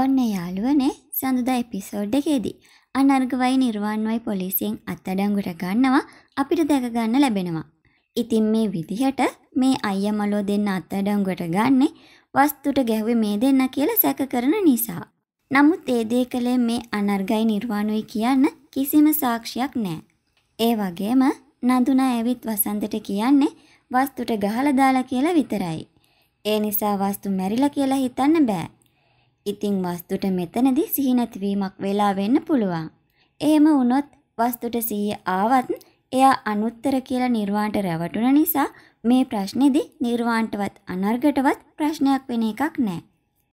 ඔන්න යාළුවනේ සඳුදා එපිසෝඩ් එකේදී අනර්ගවයි නිර්වාණ්වයි පොලිසියෙන් අත්අඩංගුට ගන්නවා අපිට දැක ගන්න ලැබෙනවා. ඉතින් මේ විදිහට මේ අයිය මලෝ දෙන්න අත්අඩංගුවට ගන්නේ වස්තුට ගැහුවේ මේ දෙන්න කියලා සැක කරන නිසා. නමුත් ඒ දේ කළේ මේ අනර්ගයි නිර්වාණුයි කියන්න කිසිම සාක්ෂියක් නැහැ. ඒ වගේම නඳුනා ඇවිත් වසන්තට කියන්නේ වස්තුට ගහලා දාලා කියලා විතරයි. ඒ නිසා වස්තු මැරිලා කියලා හිතන්න බෑ. ඉතින් වස්තුට මෙතනදී සිහි නැතිවීමක් වෙලා වෙන්න පුළුවන්. එහෙම වුණොත් වස්තුට සිහිය ආවත් එයා අනුත්තර කියලා නිර්වාණට රැවටුන නිසා මේ ප්‍රශ්නේදී නිර්වාණටවත් අනර්ගටවත් ප්‍රශ්නයක් වෙන එකක් නැහැ.